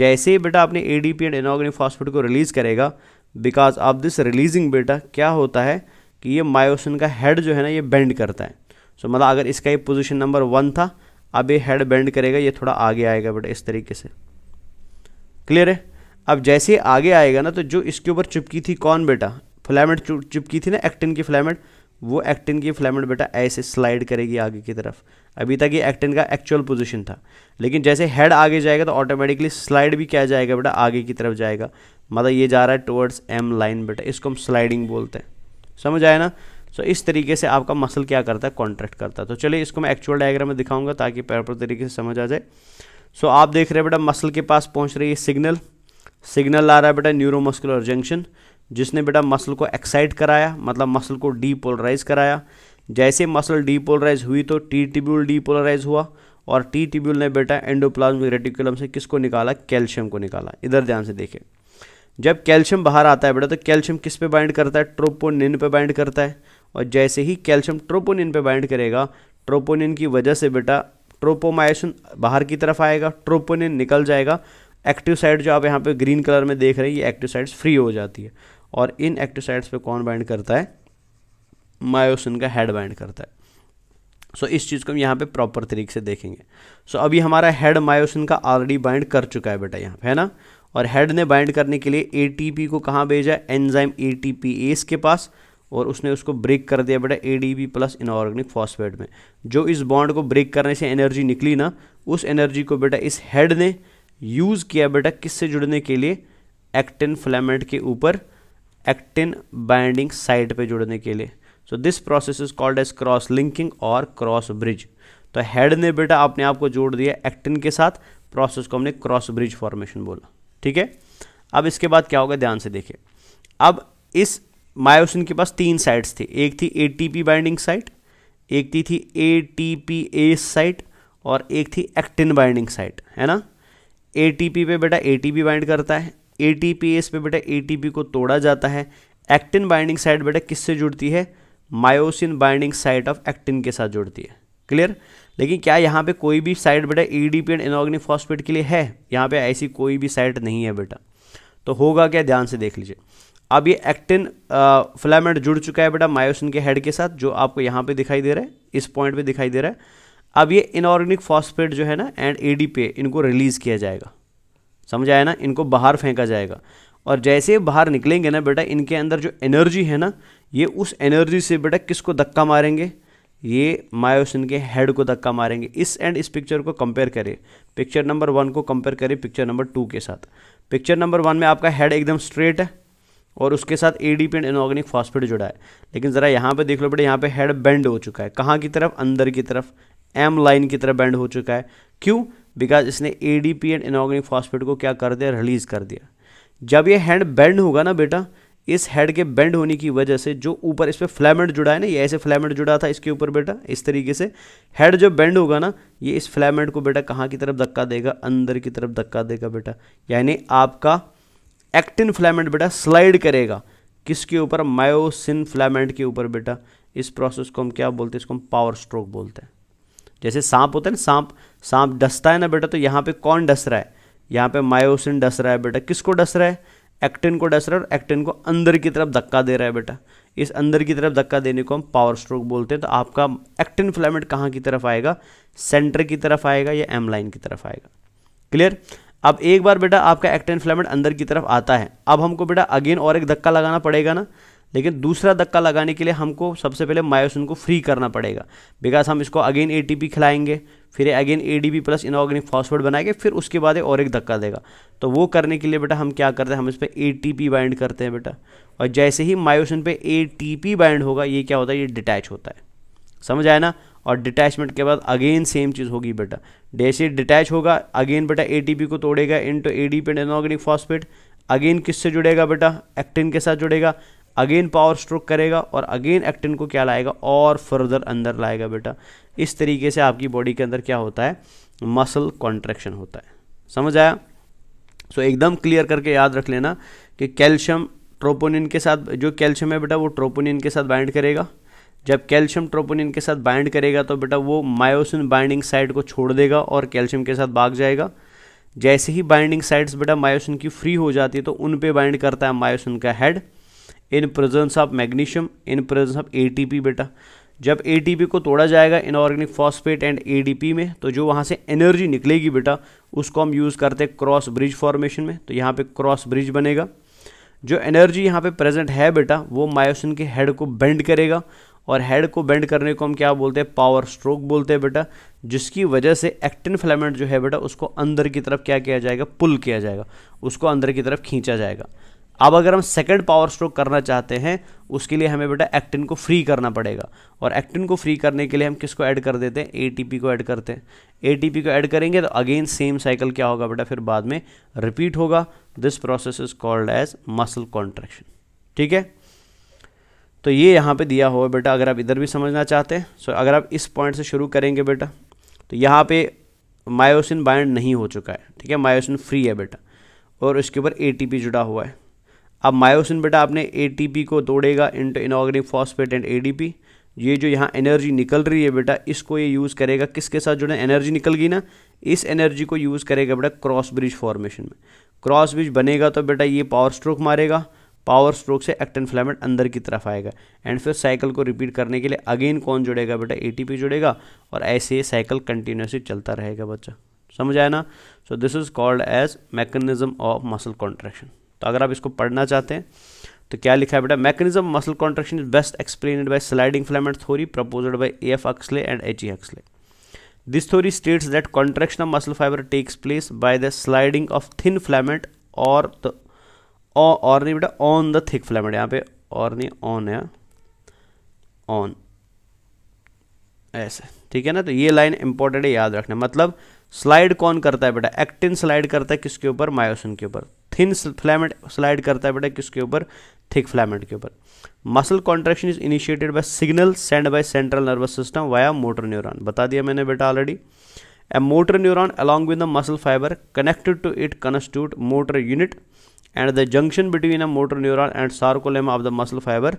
जैसे ही बेटा आपने ए एंड एनोगनी फॉस्फेट को रिलीज़ करेगा बिकॉज ऑफ दिस रिलीजिंग बेटा क्या होता है कि ये मायोसिन का हेड जो है ना ये बेंड करता है सो so, मतलब अगर इसका ये पोजिशन नंबर वन था अब ये हेड बेंड करेगा ये थोड़ा आगे आएगा बेटा इस तरीके से क्लियर है अब जैसे आगे आएगा ना तो जो इसके ऊपर चिपकी थी कौन बेटा फ्लैमेट चिपकी थी ना एक्टिन की फ्लैमेट वो एक्टिन की फ्लैमेट बेटा ऐसे स्लाइड करेगी आगे की तरफ अभी तक ये एक्टिन का एक्चुअल पोजीशन था लेकिन जैसे हेड आगे जाएगा तो ऑटोमेटिकली स्लाइड भी क्या जाएगा बेटा आगे की तरफ जाएगा मतलब ये जा रहा है टुवर्ड्स एम लाइन बेटा इसको हम स्लाइडिंग बोलते हैं समझ आया ना सो so, इस तरीके से आपका मसल क्या करता है कॉन्ट्रैक्ट करता है तो चलिए इसको मैं एक्चुअल डायग्राम में दिखाऊंगा ताकि प्रॉपर तरीके से समझ आ जाए सो so, आप देख रहे हैं बेटा मसल के पास पहुंच रही है सिग्नल सिग्नल आ रहा है बेटा न्यूरोमस्कुलर जंक्शन जिसने बेटा मसल को एक्साइट कराया मतलब मसल को डीपोलराइज कराया जैसे मसल डीपोलराइज हुई तो टी टिब्यूल डीपोलराइज हुआ और टी टिब्यूल ने बेटा एंडोप्लाज्मिक रेटिकुलम से किसको निकाला कैल्शियम को निकाला इधर ध्यान से देखें जब कैल्शियम बाहर आता है बेटा तो कैल्शियम किस पे बाइंड करता है ट्रोपोनिन पे बाइंड करता है और जैसे ही कैल्शियम ट्रोपोनिन पे बाइंड करेगा ट्रोपोनिन की वजह से बेटा ट्रोपोमाइसिन बाहर की तरफ आएगा ट्रोपोनिन निकल जाएगा एक्टिव साइड जो आप यहाँ पे ग्रीन कलर में देख रहे हैं ये एक्टिव साइड्स फ्री हो जाती है और इन एक्टिव साइड्स पे कौन बाइंड करता है मायोसिन का हेड बाइंड करता है सो so, इस चीज़ को हम यहाँ पे प्रॉपर तरीके से देखेंगे सो so, अभी हमारा हेड मायोसिन का ऑलरेडी बाइंड कर चुका है बेटा यहाँ पे है ना और हेड ने बाइंड करने के लिए एटीपी को कहाँ भेजा एंजाइम एटीपीएस के पास और उसने उसको ब्रेक कर दिया बेटा एडीबी प्लस इनऑर्गेनिक फॉस्फेट में जो इस बॉन्ड को ब्रेक करने से एनर्जी निकली ना उस एनर्जी को बेटा इस हेड ने यूज़ किया बेटा किससे जुड़ने के लिए एक्टिन फ्लैमेंट के ऊपर एक्टिन बाइंडिंग साइट पे जुड़ने के लिए so this process is called as cross linking और क्रॉस ब्रिज तो हेड ने बेटा अपने आप को जोड़ दिया एक्टिन के साथ प्रोसेस को हमने क्रॉस ब्रिज फॉर्मेशन बोला ठीक है अब इसके बाद क्या होगा ध्यान से देखिए अब इस मायोसिन के पास तीन साइट्स थी एक थी एटीपी बाइंडिंग साइट एक थी थी ए साइट और एक थी एक्टिन बाइंडिंग साइट है ना एटीपी पे बेटा एटीपी बाइंड करता है एटीपी एस पे बेटा एटीपी को तोड़ा जाता है एक्टिन बाइंडिंग साइट बेटा किससे जुड़ती है myosin binding site of actin के साथ जुड़ती है क्लियर लेकिन क्या यहाँ पे कोई भी साइट बेटा E D P and inorganic phosphate के लिए है यहाँ पे ऐसी कोई भी साइट नहीं है बेटा तो होगा क्या ध्यान से देख लीजिए अब ये एक्टिन फ्लैमेंट जुड़ चुका है बेटा मायोसिन के हेड के साथ जो आपको यहाँ पे दिखाई दे रहा है इस पॉइंट पे दिखाई दे रहा है अब ये इनऑर्गेनिक फॉस्फेट जो है ना एंड ए इनको रिलीज़ किया जाएगा समझ आया ना इनको बाहर फेंका जाएगा और जैसे बाहर निकलेंगे ना बेटा इनके अंदर जो एनर्जी है ना ये उस एनर्जी से बेटा किसको धक्का मारेंगे ये मायोसिन के हेड को धक्का मारेंगे इस एंड इस पिक्चर को कंपेयर करें पिक्चर नंबर वन को कंपेयर करें पिक्चर नंबर टू के साथ पिक्चर नंबर वन में आपका हेड एकदम स्ट्रेट है और उसके साथ A D and inorganic phosphate जुड़ा है लेकिन ज़रा यहाँ पे देख लो बेटे यहाँ पे हेड बेंड हो चुका है कहाँ की तरफ अंदर की तरफ एम लाइन की तरफ बेंड हो चुका है क्यों बिकॉज इसने A D P and inorganic phosphate को क्या कर दिया रिलीज़ कर दिया जब ये हैंड बेंड होगा ना बेटा इस हेड के बेंड होने की वजह से जो ऊपर इस पर फ्लैमेंट जुड़ा है ना ये ऐसे फ्लैमेंट जुड़ा था इसके ऊपर बेटा इस तरीके से हेड जो बेंड होगा ना ये इस फ्लैमेंट को बेटा कहाँ की तरफ धक्का देगा अंदर की तरफ धक्का देगा बेटा यानी आपका एक्टिन फ्लैमेंट बेटा स्लाइड करेगा किसके ऊपर मायोसिन फ्लैमेंट के ऊपर बेटा इस प्रोसेस को हम क्या बोलते हैं इसको हम पावर स्ट्रोक बोलते हैं जैसे सांप होता है ना सांप सांप डसता है ना बेटा तो यहाँ पे कौन डस रहा है यहाँ पे मायोसिन डस रहा है बेटा किसको डस रहा है एक्टिन को डस रहा है और एक्टिन को अंदर की तरफ धक्का दे रहा है बेटा इस अंदर की तरफ धक्का देने को हम पावर स्ट्रोक बोलते हैं तो आपका एक्टिन फिलामेंट कहाँ की तरफ आएगा सेंटर की तरफ आएगा या एम लाइन की तरफ आएगा क्लियर अब एक बार बेटा आपका एक्टिन फिलामेंट अंदर की तरफ आता है अब हमको बेटा अगेन और एक धक्का लगाना पड़ेगा ना लेकिन दूसरा धक्का लगाने के लिए हमको सबसे पहले मायोसिन को फ्री करना पड़ेगा बिकॉज हम इसको अगेन ए खिलाएंगे फिर again ADP plus inorganic phosphate बनाएंगे फिर उसके बाद और एक धक्का देगा तो वो करने के लिए बेटा हम क्या करते हैं हम इस पर ए बाइंड करते हैं बेटा और जैसे ही मायोसिन पर ए बाइंड होगा ये क्या होता है ये डिटैच होता है समझ आए ना और डिटैचमेंट के बाद अगेन सेम चीज़ होगी बेटा जैसे डिटैच होगा अगेन बेटा ए को तोड़ेगा into ADP and inorganic phosphate again किससे जुड़ेगा बेटा एक्टिन के साथ जुड़ेगा अगेन पावर स्ट्रोक करेगा और अगेन एक्टिन को क्या लाएगा और फर्दर अंदर लाएगा बेटा इस तरीके से आपकी बॉडी के अंदर क्या होता है मसल कॉन्ट्रैक्शन होता है समझ आया सो so, एकदम क्लियर करके याद रख लेना कि कैल्शियम ट्रोपोनिन के साथ जो कैल्शियम है बेटा वो ट्रोपोनिन के साथ बाइंड करेगा जब कैल्शियम ट्रोपोनिन के साथ बाइंड करेगा तो बेटा वो मायोसिन बाइंडिंग साइट को छोड़ देगा और कैल्शियम के साथ भाग जाएगा जैसे ही बाइंडिंग साइट्स बेटा मायोसिन की फ्री हो जाती है तो उन पे बाइंड करता है मायोसिन का head in presence of magnesium in presence of ATP बेटा जब एटीपी को तोड़ा जाएगा इनऑर्गेनिक फॉस्फेट एंड एडीपी में तो जो वहाँ से एनर्जी निकलेगी बेटा उसको हम यूज़ करते हैं क्रॉस ब्रिज फॉर्मेशन में तो यहाँ पे क्रॉस ब्रिज बनेगा जो एनर्जी यहाँ पे प्रेजेंट है बेटा वो मायोसिन के हेड को बेंड करेगा और हेड को बेंड करने को हम क्या बोलते हैं पावर स्ट्रोक बोलते हैं बेटा जिसकी वजह से एक्टिन फिलामेंट जो है बेटा उसको अंदर की तरफ क्या किया जाएगा पुल किया जाएगा उसको अंदर की तरफ खींचा जाएगा अब अगर हम सेकंड पावर स्ट्रोक करना चाहते हैं उसके लिए हमें बेटा एक्टिन को फ्री करना पड़ेगा और एक्टिन को फ्री करने के लिए हम किसको ऐड कर देते हैं एटीपी को ऐड करते हैं एटीपी को ऐड करेंगे तो अगेन सेम साइकिल क्या होगा बेटा फिर बाद में रिपीट होगा this process is called as muscle contraction ठीक है तो ये यहाँ पे दिया हुआ बेटा अगर आप इधर भी समझना चाहते हैं सो अगर आप इस पॉइंट से शुरू करेंगे बेटा तो यहाँ पे मायोसिन बाइंड नहीं हो चुका है ठीक है मायोसिन फ्री है बेटा और उसके ऊपर एटीपी जुड़ा हुआ है अब मायोसिन बेटा आपने ए को तोड़ेगा into inorganic phosphate and A ये जो यहाँ एनर्जी निकल रही है बेटा इसको ये यूज़ करेगा किसके साथ जुड़े एनर्जी निकल गई ना इस एनर्जी को यूज़ करेगा बेटा क्रॉस ब्रिज फॉर्मेशन में क्रॉस ब्रिज बनेगा तो बेटा ये पावर स्ट्रोक मारेगा पावर स्ट्रोक से एक्टन फ्लैमेट अंदर की तरफ आएगा एंड फिर साइकिल को रिपीट करने के लिए अगेन कौन जुड़ेगा बेटा ए जुड़ेगा और ऐसे ही साइकिल कंटिन्यूसली चलता रहेगा बच्चा समझ आया ना so this is called as mechanism of muscle contraction तो अगर आप इसको पढ़ना चाहते हैं तो क्या लिखा है बेटा mechanism muscle contraction is best explain by sliding filament theory proposed by A F Huxley and H E Huxley this theory states that contraction of muscle fibre takes place by the sliding of thin filament और the और नहीं बेटा on the thick filament यहाँ पे और नहीं on है on ऐसे ठीक है ना तो ये लाइन इंपॉर्टेंट है याद रखना मतलब स्लाइड कौन करता है बेटा एक्टिन स्लाइड करता है किसके ऊपर मायोसिन के ऊपर थिन फ्लैमेंट स्लाइड करता है बेटा किसके ऊपर थिक फ्लैमेंट के ऊपर muscle contraction is initiated by signal send by central nervous system via motor neuron बता दिया मैंने बेटा already a motor neuron along with the muscle fibre connected to it constitute motor unit and the junction between a motor neuron and sarcolemma of the muscle fibre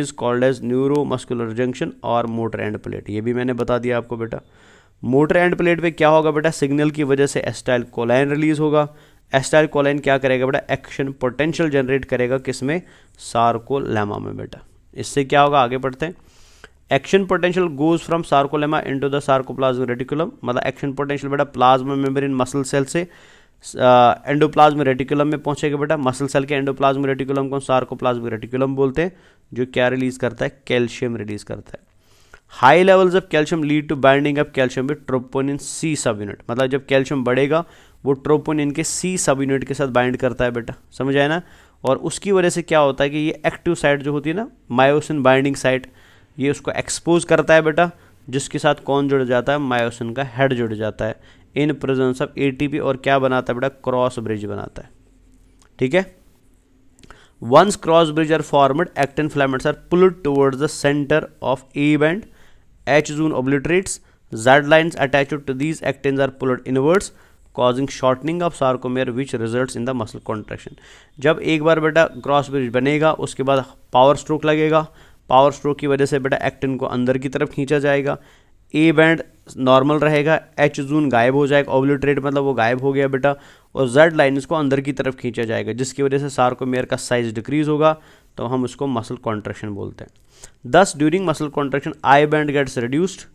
is called as neuro muscular junction और motor end plate ये भी मैंने बता दिया आपको बेटा motor end plate पे क्या होगा बेटा सिग्नल की वजह से एस्टाइल कोलाइन रिलीज होगा एस्टाइल कोलाइन क्या करेगा बेटा एक्शन पोटेंशियल जनरेट करेगा किसमें सार्कोलेमा में बेटा इससे क्या होगा आगे बढ़ते हैं action potential goes from sarcolemma into the sarcoplasmic reticulum मतलब एक्शन पोटेंशियल बेटा प्लाज्मा मेम्ब्रेन मसल सेल से एंडोप्लाज्मिक रेटिकुलम में पहुंचेगा बेटा मसल सेल के एंडोप्लाज्मिक रेटिकुलम को सार्कोप्लाज्मिक रेटिकुलम बोलते हैं जो क्या रिलीज करता है कैल्शियम रिलीज करता है high levels of calcium lead to binding of calcium with troponin C sub unit मतलब जब कैल्शियम बढ़ेगा वो ट्रोपोन इनके सी सब यूनिट के साथ बाइंड करता है बेटा समझ आए ना और उसकी वजह से क्या होता है कि ये एक्टिव साइट जो होती है ना मायोसिन बाइंडिंग साइट ये उसको एक्सपोज करता है बेटा जिसके साथ कौन जुड़ जाता है मायोसिन का हेड जुड़ जाता है इन प्रेजेंस ऑफ एटीपी और क्या बनाता है बेटा क्रॉस ब्रिज बनाता है ठीक है once cross bridge are formed actin filaments are pulled towards the centre of A band H zone obliterates Z lines attached to these actins are pulled inwards causing shortening of sarcomere which result in the muscle contraction जब एक बार बेटा cross bridge बनेगा उसके बाद power stroke लगेगा power stroke की वजह से बेटा एक्टिन को अंदर की तरफ खींचा जाएगा ए बैंड नॉर्मल रहेगा एच जून गायब हो जाएगा ओब्लिट्रेट मतलब वो गायब हो गया बेटा और जेड लाइन इसको अंदर की तरफ खींचा जाएगा जिसकी वजह से सार्कोमेयर का साइज डिक्रीज होगा तो हम उसको मसल कॉन्ट्रेक्शन बोलते हैं thus during muscle contraction I band gets reduced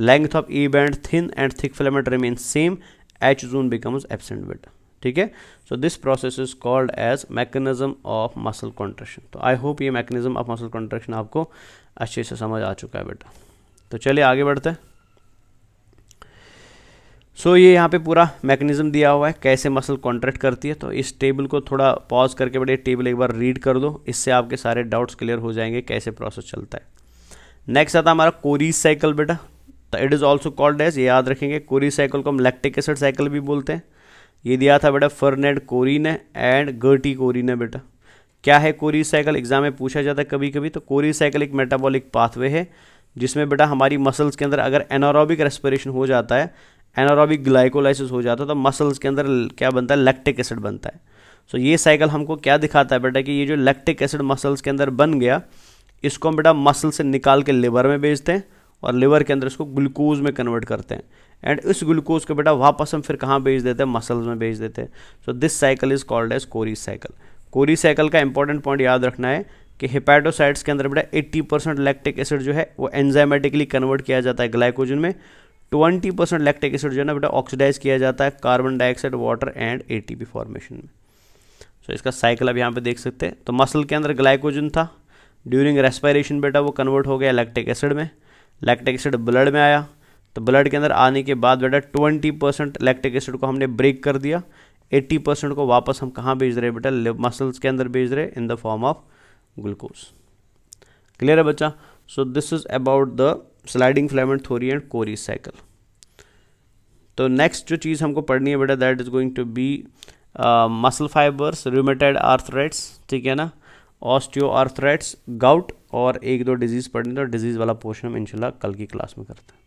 length of E band thin and thick filament remain same H zone becomes absent beta ठीक है so this process is called as mechanism of muscle contraction तो I hope ये mechanism of muscle contraction आपको अच्छे से समझ आ चुका है बेटा तो चलिए आगे बढ़ते हैं सो so, ये यहाँ पे पूरा मैकेनिज्म दिया हुआ है कैसे मसल कॉन्ट्रैक्ट करती है तो इस टेबल को थोड़ा पॉज करके बड़े टेबल एक बार रीड कर दो इससे आपके सारे डाउट्स क्लियर हो जाएंगे कैसे प्रोसेस चलता है नेक्स्ट आता हमारा कोरीज साइकिल बेटा तो it is also called as याद रखेंगे कोरी साइकिल को हम लैक्टिक एसिड साइकिल भी बोलते हैं ये दिया था बेटा फर्नेड कोरी ने एंड गर्टी कोरी ने बेटा क्या है कोरी साइकिल एग्जाम में पूछा जाता है कभी कभी तो कोरी साइकिल एक मेटाबॉलिक पाथवे है जिसमें बेटा हमारी मसल्स के अंदर अगर एनारोबिक रेस्पिरेशन हो जाता है एनारोबिक ग्लाइकोलाइसिस हो जाता है तो मसल्स के अंदर क्या बनता है लैक्टिक एसिड बनता है सो so, ये साइकिल हमको क्या दिखाता है बेटा कि ये जो लैक्टिक एसिड मसल्स के अंदर बन गया इसको हम बेटा मसल से निकाल के लिवर में भेजते हैं और लिवर के अंदर इसको ग्लूकोज में कन्वर्ट करते हैं एंड इस ग्लूकोज को बेटा वापस हम फिर कहाँ भेज देते हैं मसल्स में भेज देते हैं so this cycle is called as Cori cycle Cori cycle का इंपॉर्टेंट पॉइंट याद रखना है कि हिपैटोसाइड्स के अंदर बेटा 80 परसेंट लैक्टिक एसिड जो है वो एंजाइमेटिकली कन्वर्ट किया जाता है ग्लाइकोजन में 20 परसेंट लैक्टिक एसिड जो है ना बेटा ऑक्सीडाइज किया जाता है carbon dioxide water and A formation में सो so, इसका साइकिल आप यहाँ पे देख सकते हैं तो मसल के अंदर ग्लाइकोजन था ड्यूरिंग रेस्पायरेशन बेटा वो कन्वर्ट हो गया लैक्टिक एसिड में लैक्टिक एसिड ब्लड में आया तो ब्लड के अंदर आने के बाद बेटा ट्वेंटी परसेंट लैक्टिक एसिड को हमने ब्रेक कर दिया एट्टी परसेंट को वापस हम कहाँ भेज रहे बेटा मसल्स के अंदर भेज रहे in the form of glucose clear है बच्चा so this is about the sliding filament theory and Cori cycle तो नेक्स्ट जो चीज़ हमको पढ़नी है बेटा that is going to be muscle fibres rheumatoid arthritis ठीक है ना ऑस्टियो आर्थराइट्स गाउट और एक दो डिजीज़ पढ़ने तो डिजीज़ वाला पोर्शन हम इंशाल्लाह कल की क्लास में करते हैं